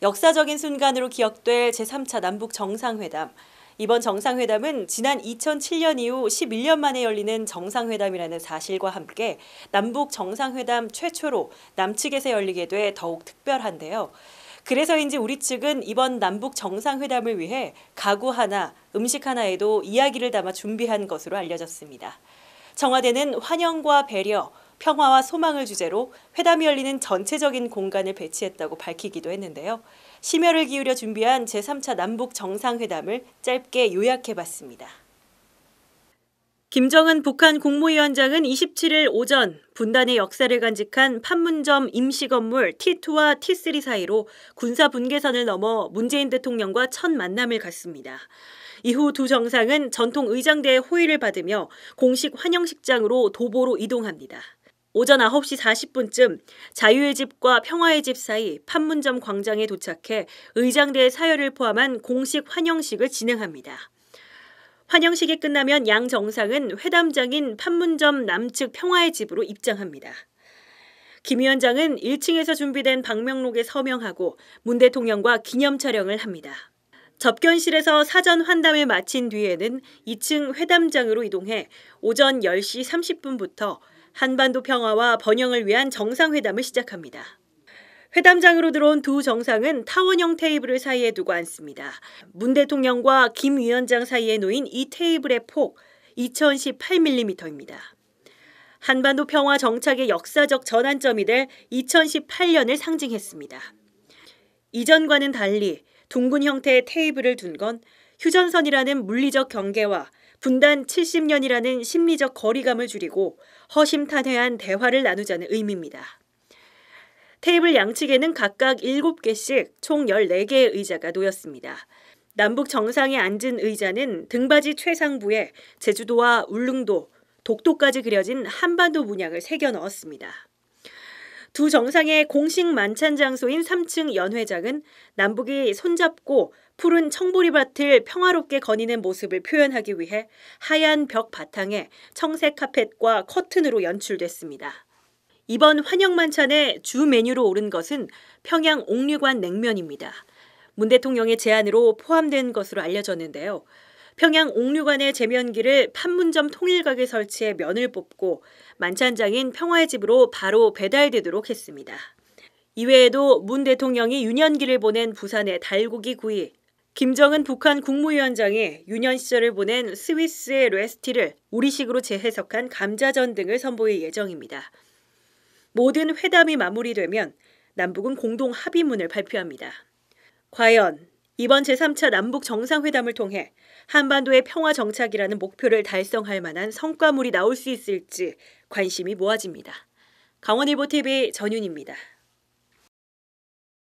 역사적인 순간으로 기억될 제3차 남북 정상회담. 이번 정상회담은 지난 2007년 이후 11년 만에 열리는 정상회담이라는 사실과 함께 남북 정상회담 최초로 남측에서 열리게 돼 더욱 특별한데요. 그래서인지 우리 측은 이번 남북 정상회담을 위해 가구 하나, 음식 하나에도 이야기를 담아 준비한 것으로 알려졌습니다. 청와대는 환영과 배려, 평화와 소망을 주제로 회담이 열리는 전체적인 공간을 배치했다고 밝히기도 했는데요. 심혈을 기울여 준비한 제3차 남북 정상회담을 짧게 요약해봤습니다. 김정은 북한 국무위원장은 27일 오전 분단의 역사를 간직한 판문점 임시 건물 T2와 T3 사이로 군사 분계선을 넘어 문재인 대통령과 첫 만남을 갖습니다. 이후 두 정상은 전통 의장대의 호의를 받으며 공식 환영식장으로 도보로 이동합니다. 오전 9시 40분쯤 자유의 집과 평화의 집 사이 판문점 광장에 도착해 의장대의 사열을 포함한 공식 환영식을 진행합니다. 환영식이 끝나면 양 정상은 회담장인 판문점 남측 평화의 집으로 입장합니다. 김 위원장은 1층에서 준비된 방명록에 서명하고 문 대통령과 기념 촬영을 합니다. 접견실에서 사전 환담을 마친 뒤에는 2층 회담장으로 이동해 오전 10시 30분부터 한반도 평화와 번영을 위한 정상회담을 시작합니다. 회담장으로 들어온 두 정상은 타원형 테이블을 사이에 두고 앉습니다. 문 대통령과 김 위원장 사이에 놓인 이 테이블의 폭 2018mm입니다. 한반도 평화 정착의 역사적 전환점이 될 2018년을 상징했습니다. 이전과는 달리 둥근 형태의 테이블을 둔 건 휴전선이라는 물리적 경계와 분단 70년이라는 심리적 거리감을 줄이고 허심탄회한 대화를 나누자는 의미입니다. 테이블 양측에는 각각 7개씩 총 14개의 의자가 놓였습니다. 남북 정상에 앉은 의자는 등받이 최상부에 제주도와 울릉도, 독도까지 그려진 한반도 문양을 새겨 넣었습니다. 두 정상의 공식 만찬 장소인 3층 연회장은 남북이 손잡고 푸른 청보리밭을 평화롭게 거니는 모습을 표현하기 위해 하얀 벽 바탕에 청색 카펫과 커튼으로 연출됐습니다. 이번 환영 만찬의 주 메뉴로 오른 것은 평양 옥류관 냉면입니다. 문 대통령의 제안으로 포함된 것으로 알려졌는데요. 평양 옥류관의 제면기를 판문점 통일각에 설치해 면을 뽑고 만찬장인 평화의 집으로 바로 배달되도록 했습니다. 이외에도 문 대통령이 유년기를 보낸 부산의 달고기 구이, 김정은 북한 국무위원장이 유년 시절을 보낸 스위스의 레스티를 우리식으로 재해석한 감자전 등을 선보일 예정입니다. 모든 회담이 마무리되면 남북은 공동 합의문을 발표합니다. 과연 이번 제3차 남북 정상회담을 통해 한반도의 평화 정착이라는 목표를 달성할 만한 성과물이 나올 수 있을지 관심이 모아집니다. 강원일보 TV 전윤입니다.